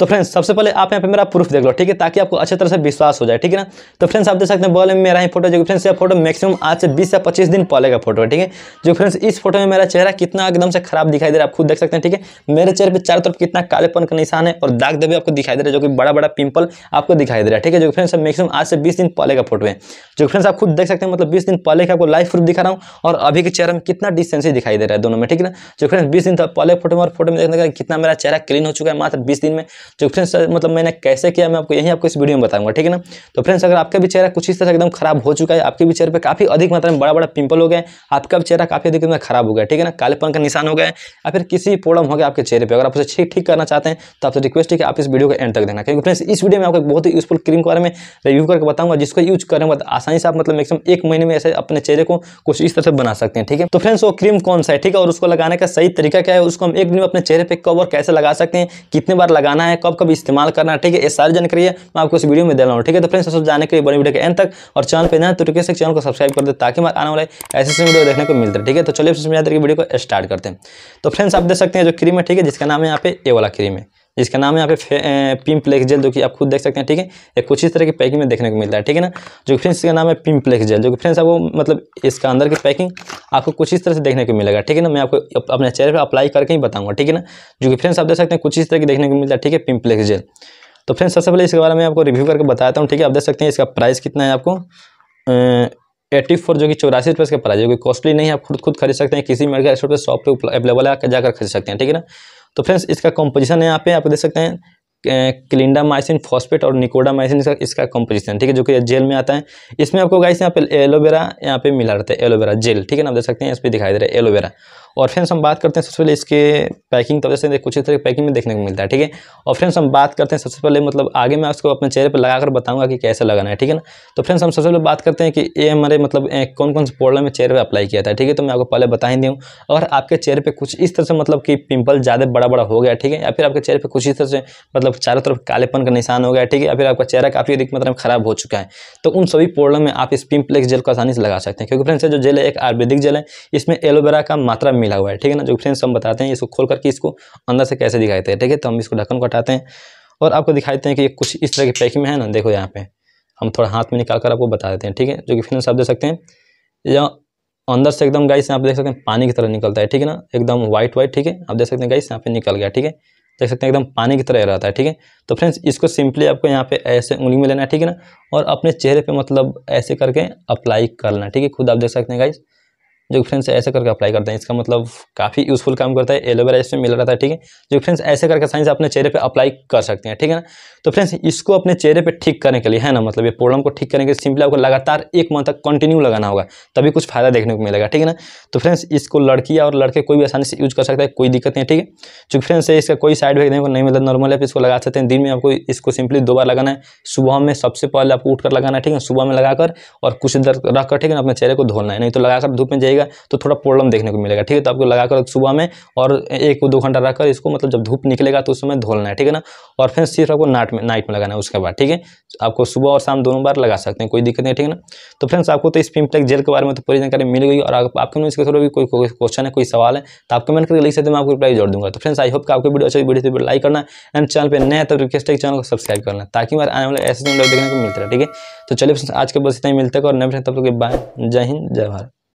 तो फ्रेंड्स सबसे पहले आप यहाँ पे मेरा प्रूफ देख लो ठीक है ताकि आपको अच्छे तरह से विश्वास हो जाए ठीक है ना तो फ्रेंड्स आप देख सकते हैं बॉल में मेरा ही फोटो जो फ्रेंड्स यह फोटो मैक्सिमम आज से बीस या पच्चीस दिन पहले का फोटो है ठीक है जो फ्रेंड्स इस फोटो में मेरा चेहरा कितना एकदम से खराब दिखाई दे रहा है आप खुद देख सकते हैं ठीक है मेरे चेहरे पर चारों तरफ कितना कालेपन का निशान है और दाग दबे आपको दिखाई दे रहा है जो कि बड़ा बड़ा पिंपल आपको दिखाई दे रहा है ठीक है जो फ्रेंड्स मैक्सिमम आज से बीस दिन पहले का फोटो है जो फ्रेंड्स आप खुद देख सकते हैं मतलब बीस दिन पहले का आपको लाइफ प्रूफ दिखा रहा हूँ और अभी के चेहरे में कितना डिस्टेंसी दिखाई दे रहा है दोनों में ठीक है ना जो फ्रेंड्स बीस दिन पहले फोटो में और फोटो में देखने का कितना मेरा चेहरा क्लीन हो चुका है मात्र बीस दिन में जो तो फ्रेंड्स मतलब मैंने कैसे किया मैं आपको यही आपको इस वीडियो में बताऊंगा ठीक है ना तो फ्रेंड्स अगर आपका भी चेहरा कुछ इस तरह एकदम खराब हो चुका है आपके भी चेहरे पर काफ़ी अधिक मात्रा में बड़ा बड़ा पिंपल हो गया आपका भी चेहरा काफ़ी अधिक में खराब हो गया ठीक है ना कालेपन का निशान हो गया या फिर किसी प्रॉब्लम हो गया आपके चेहरे पर अगर आप उसे ठीक ठीक करना चाहते हैं तो आपसे रिक्वेस्ट है कि आप इस वीडियो को एंड तक देना क्योंकि फ्रेंड्स इस वीडियो में आपको बहुत ही यूजफुल क्रीम के बारे में रिव्यू करके बताऊंगा जिसको यूज करने के बाद आसानी से आप मतलब मैक्सिमम एक महीने में ऐसे अपने चेहरे को कुछ इस तरह से बना सकते हैं ठीक है तो फ्रेंड्स वो क्रीम कौन सा है ठीक है और उसको लगाने का सही तरीका क्या है उसको हम एक दिन में अपने चेहरे पर कवर कैसे लगा सकते हैं कितने बार लगाना है है कब कब इस्तेमाल करना है ठीक है ये सारी जानकारी है मैं आपको इस वीडियो में दे रहा हूँ ठीक है तो फ्रेंड्स सब जाने के लिए बड़ी वीडियो के एंड तक और चैनल पर जाए तो ठीक से चैनल को सब्सक्राइब कर दे ताकि मैं आने वाले ऐसे ऐसे वीडियो देखने को मिलते हैं ठीक है तो चलिए वीडियो को स्टार्ट करते हैं तो फ्रेंड्स आप देख सकते हैं जो क्रीम है ठीक है जिसका नाम है यहाँ पे ए वाला क्रीम है जिसका नाम है यहाँ पे पिम्प्लेक्स जेल जो कि आप खुद देख सकते हैं ठीक है एक कुछ इस तरह की पैकिंग में देखने को मिलता है ठीक है ना जो कि फ्रेंड्स इसका नाम है पिम्पलेक्स जेल जो कि फ्रेंड्स आपको मतलब इसका अंदर की पैकिंग आपको कुछ इस तरह से देखने को मिलेगा ठीक है ना मैं आपको अपने चेहरे पर अप्लाई करके ही बताऊँगा ठीक है ना जो कि फ्रेंड्स आप देख सकते हैं कुछ इस तरह की देखने को मिलता है ठीक है पिम्पलेक्स जेल तो फ्रेंड्स सबसे पहले इसके बारे में आपको रिव्यू करके बताता हूँ ठीक है आप देख सकते हैं इसका प्राइस कितना है आपको एट्टी फोर जो कि चौरासी रुपये इसका प्राइस है जो कि कॉस्टली नहीं है आप खुद खुद खरीद सकते हैं किसी मेडिकल स्टोर पर शॉप पर अवेलेबल है जाकर खरीद सकते हैं ठीक है ना तो फ्रेंड्स इसका कॉम्पोजिशन यहाँ पे आप देख सकते हैं क्लिंडा माइसिन फॉस्फेट और निकोडा माइसिन इसका इसका कॉम्पोजिशन ठीक है जो कि जेल में आता है इसमें आपको गाइस यहाँ पे एलोवेरा यहाँ पे मिला रहता है एलोवेरा जेल ठीक है ना आप देख सकते हैं इस पर दिखाई दे रहा है एलोवेरा और फ्रेंड्स हम बात करते हैं सबसे पहले इसके पैकिंग तरह से कुछ इस तरह की पैकिंग में देखने को मिलता है ठीक है और फ्रेंड्स हम बात करते हैं सबसे पहले मतलब आगे मैं उसको अपने चेहरे पर लगाकर बताऊंगा कि कैसे लगाना है ठीक है ना तो फ्रेंड्स हम सबसे पहले बात करते हैं कि ये हमारे मतलब कौन कौन से प्रॉब्लम में चेहरे पर अप्लाई किया था ठीक है तो मैं आपको पहले बता ही दूँ अगर आपके चेहरे पर कुछ इस तरह से मतलब कि पिंपल ज़्यादा बड़ा बड़ा हो गया ठीक है या फिर आपके चेहरे पर कुछ इस तरह से मतलब चारों तरफ कालेपन का निशान हो गया ठीक है या फिर आपका चेहरा काफ़ी अधिक मतलब खराब हो चुका है तो उन सभी प्रॉब्लम में आप इस पिम्पलेक्स जेल को आसानी से लगा सकते हैं क्योंकि फ्रेंड्स जो जेल है एक आयुर्वेदिक जेल है इसमें एलोवेरा का मात्रा में मिला हुआ है ठीक है ना जो फ्रेंड्स हम बताते हैं इसको खोल करके इसको अंदर से कैसे दिखाते हैं ठीक है तो हम इसको ढक्कन को हटाते हैं और आपको दिखाते हैं कि ये कुछ इस तरह की पैकिंग में है ना देखो यहाँ पे हम थोड़ा हाथ में निकाल कर आपको बता देते हैं ठीक है जो कि फ्रेंड्स आप देख सकते हैं या अंदर से एकदम गाइस आप देख सकते हैं पानी की तरह निकलता है ठीक है ना एकदम वाइट वाइट ठीक है आप देख सकते हैं गाइस यहाँ पे निकल गया ठीक है देख सकते हैं एकदम पानी की तरह रहता है ठीक है तो फ्रेंड्स इसको सिंपली आपको यहाँ पे ऐसे उंगली में लेना है ठीक है ना और अपने चेहरे पे मतलब ऐसे करके अप्लाई करना ठीक है खुद आप देख सकते हैं गाइस जो फ्रेंड्स ऐसे करके अप्लाई करते हैं इसका मतलब काफ़ी यूजफुल काम करता है एलोवेरा इसमें मिल रहा था ठीक है जो फ्रेंड्स ऐसे करके साइंस अपने चेहरे पे अप्लाई कर सकते हैं ठीक है ना तो फ्रेंड्स इसको अपने चेहरे पे ठीक करने के लिए है ना मतलब ये प्रॉब्लम को ठीक करने के लिए सिंपली आपको लगातार एक मंथ तक कंटिन्यू लगाना होगा तभी कुछ फायदा देखने को मिलेगा ठीक है ना तो फ्रेंड्स इसको लड़की और लड़के कोई भी आसानी से यूज कर सकता है कोई दिक्कत नहीं ठीक है चूँकि फ्रेंड्स इसका कोई साइड इफेक्ट नहीं नहीं मतलब नॉर्मल है इसको लगा सकते हैं दिन में आपको इसको सिंपली दो बार लगाना है सुबह में सबसे पहले आपको उठकर लगाना है ठीक है सुबह में लगाकर और कुछ देर रखकर ठीक है ना अपने चेहरे को धोना है नहीं तो लगाकर धूप में जाएगा करिएगा तो थोड़ा प्रॉब्लम देखने को मिलेगा ठीक है तो आपको लगाकर सुबह में और एक दो घंटा रखकर इसको मतलब जब धूप निकलेगा तो उस समय धोलना है ठीक है ना और फिर सिर्फ आपको नाइट में नाइट में लगाना है उसके बाद ठीक है आपको सुबह और शाम दोनों बार लगा सकते हैं कोई दिक्कत नहीं ठीक है ना तो फ्रेंड्स आपको तो इस पिम्पलेक जेल के बारे में तो पूरी जानकारी मिल गई और आपके मन इसके थोड़ा भी कोई क्वेश्चन है कोई सवाल है तो आप कमेंट करके लिख सकते हैं मैं आपको रिप्लाई जोड़ दूंगा तो फ्रेंड्स आई होप कि आपको वीडियो अच्छी वीडियो से लाइक करना एंड चैनल पर नया तो रिक्वेस्ट है चैनल को सब्सक्राइब करना ताकि हमारे आने वाले ऐसे देखने को मिलता है ठीक है तो चलिए आज के बस इतना ही मिलते हैं और नए तब तक बाय जय हिंद जय भारत